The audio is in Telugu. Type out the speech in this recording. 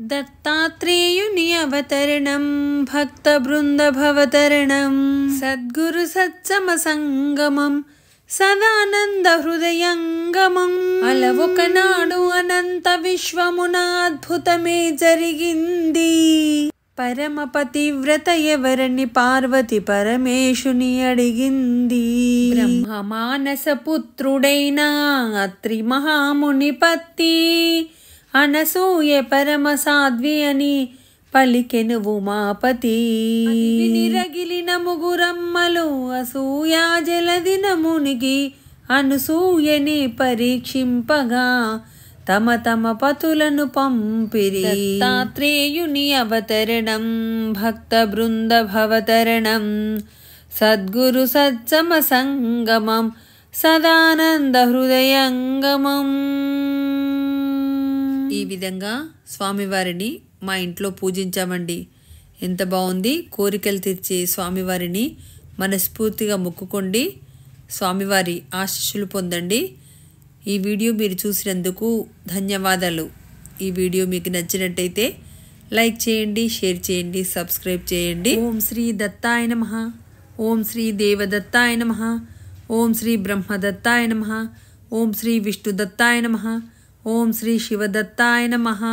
दत्तात्रेयुनि अवतरणं भक्तबृन्दवतरणं सद्गुरु सदानन्दहृदयङ्गमम् अलवुकनाडु अनन्तविश्वमुनाद्भुतमे परमपति व्रत य पार्वति परमेशुनि अडिन्दी मानस पुत्रुडैना అనసూయ పరమ సాధ్వి అని పలికెను ఉమాపతి నిరగిలిన ముగురమ్మలు అసూయా జలదిన మునిగి అనుసూయని పరీక్షింపగా తమ తమ పతులను పంపిరి తాత్రేయుని అవతరణం భక్త బృంద భవతరణం సద్గురు సత్సమ సంగమం సదానంద హృదయంగమం ఈ విధంగా స్వామివారిని మా ఇంట్లో పూజించామండి ఎంత బాగుంది కోరికలు తీర్చే స్వామివారిని మనస్ఫూర్తిగా మొక్కుకోండి స్వామివారి ఆశీస్సులు పొందండి ఈ వీడియో మీరు చూసినందుకు ధన్యవాదాలు ఈ వీడియో మీకు నచ్చినట్టయితే లైక్ చేయండి షేర్ చేయండి సబ్స్క్రైబ్ చేయండి ఓం శ్రీ దత్తాయ నమ ఓం శ్రీ దేవదత్తాయ నమ ఓం శ్రీ బ్రహ్మదత్తాయ నమ ఓం శ్రీ విష్ణుదత్తాయ నమ ओम श्री शिवदत्ताय नमः